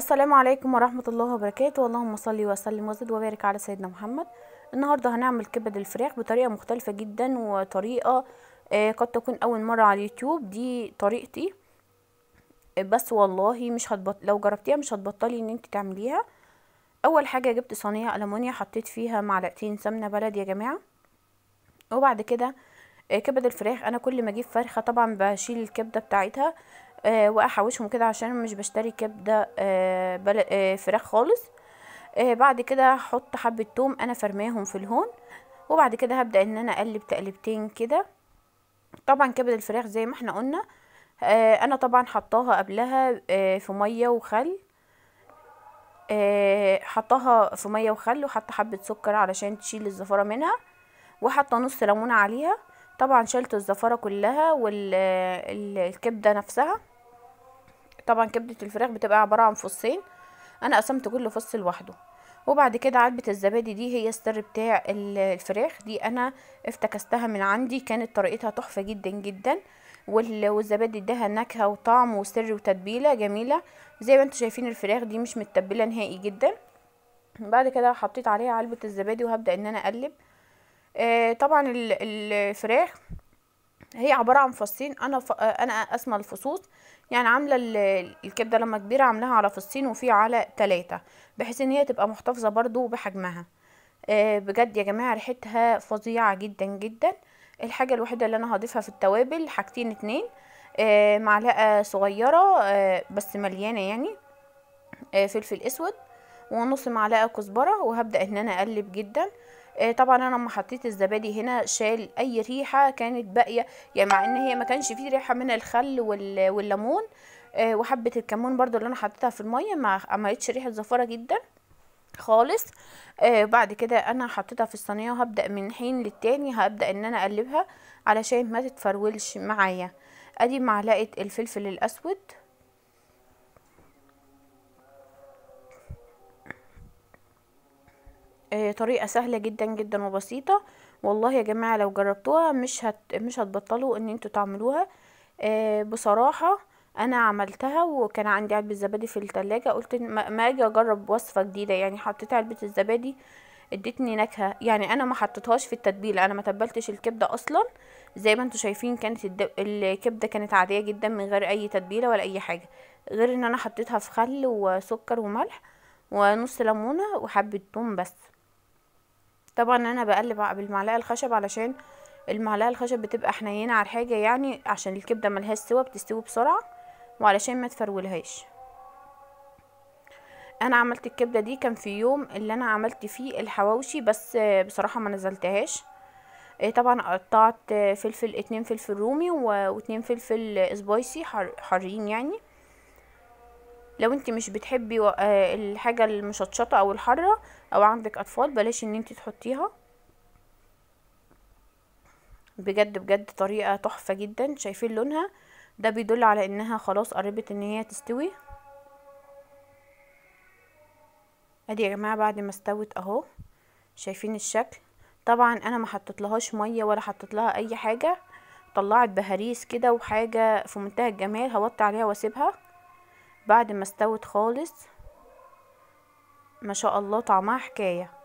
السلام عليكم ورحمة الله وبركاته اللهم صل وسلم وزد وبارك على سيدنا محمد النهاردة هنعمل كبد الفراخ بطريقة مختلفة جدا وطريقة آه، قد تكون أول مرة على اليوتيوب دي طريقتي بس والله مش هتبط... لو جربتيها مش هتبطلي ان انت تعمليها اول حاجة جبت صينية ألمونيا حطيت فيها معلقتين سمنة بلد يا جماعة وبعد كده آه، كبد الفراخ انا كل ما اجيب فرخه طبعا بشيل الكبده بتاعتها آه، واحوشهم كده عشان مش بشتري كبده آه، آه، فراخ خالص بعد كده هحط حبه توم انا فرماهم في الهون وبعد كده هبدا ان انا اقلب تقلبتين كده طبعا كبد الفراخ زي ما احنا قلنا انا طبعا حطاها قبلها في ميه وخل حطاها في ميه وخل وحط حبه سكر علشان تشيل الزفاره منها وحط نص ليمونه عليها طبعا شلت الزفرة كلها والكبدة نفسها طبعا كبدة الفراخ بتبقى عبارة عن فصين انا قسمت كل فص لوحده وبعد كده علبة الزبادي دي هي السر بتاع الفراخ دي انا افتكستها من عندي كانت طريقتها تحفة جدا جدا والزبادي اداها نكهة وطعم وسر وتتبيلة جميلة زي ما انتم شايفين الفراخ دي مش متبلة نهائي جدا بعد كده حطيت عليها علبة الزبادي وهبدأ ان انا اقلب آه، طبعا الفراخ هي عباره عن فصين انا ف... آه، انا اسمى الفصوص يعني عامله الكبده لما كبيره عاملاها على فصين وفي على ثلاثة بحيث ان هي تبقى محتفظه برضو بحجمها آه، بجد يا جماعه ريحتها فظيعه جدا جدا الحاجه الوحيده اللي انا هضيفها في التوابل حاجتين اتنين معلقه صغيره بس مليانه يعني فلفل اسود ونص معلقه كزبره وهبدا ان انا اقلب جدا آه، طبعا انا لما حطيت الزبادي هنا شال اي ريحه كانت باقيه يعني مع ان هي ما كانش فيه ريحه من الخل والليمون آه، وحبه الكمون برضو اللي انا حطيتها في الميه ما عملتش ريحه زفاره جدا خالص آه بعد كده انا حطيتها في الصينيه وهبدا من حين للتاني هبدا ان انا اقلبها علشان ما تتفرولش معايا ادي معلقه الفلفل الاسود آه، طريقة سهلة جدا جدا وبسيطة والله يا جماعة لو جربتوها مش هت... مش هتبطلوا ان انتوا تعملوها آه، بصراحة انا عملتها وكان عندي علبة زبادي في التلاجة قلت ما اجي اجرب وصفة جديدة يعني حطيت علبة الزبادي ادتني نكهة يعني انا ما حطيتهاش في التتبيلة انا ما تبلتش الكبدة اصلا زي ما انتوا شايفين كانت الد... الكبدة كانت عادية جدا من غير اي تتبيلة ولا اي حاجة غير ان انا حطيتها في خل وسكر وملح ونص ليمونة وحبة توم بس طبعا انا بقلب بالمعلقه الخشب علشان المعلقه الخشب بتبقى حنينه على الحاجه يعني عشان الكبده ملهاش سوا بتستوي بسرعه وعلشان ما تفرولهاش انا عملت الكبده دي كان في يوم اللي انا عملت فيه الحواوشي بس بصراحه ما نزلتهاش آه، طبعا قطعت فلفل اتنين فلفل رومي واتنين فلفل سبايسي حارين يعني لو انت مش بتحبي آه، الحاجه المشطشطه او الحاره او عندك اطفال بلاش ان انت تحطيها بجد بجد طريقه تحفه جدا شايفين لونها ده بيدل على انها خلاص قربت ان هي تستوي ادي يا جماعه بعد ما استوت اهو شايفين الشكل طبعا انا ما حطيت لهاش ميه ولا حطيت لها اي حاجه طلعت بهاريس كده وحاجه في منتهى الجمال هوطي عليها واسيبها بعد ما استوت خالص ما شاء الله طعمها حكايه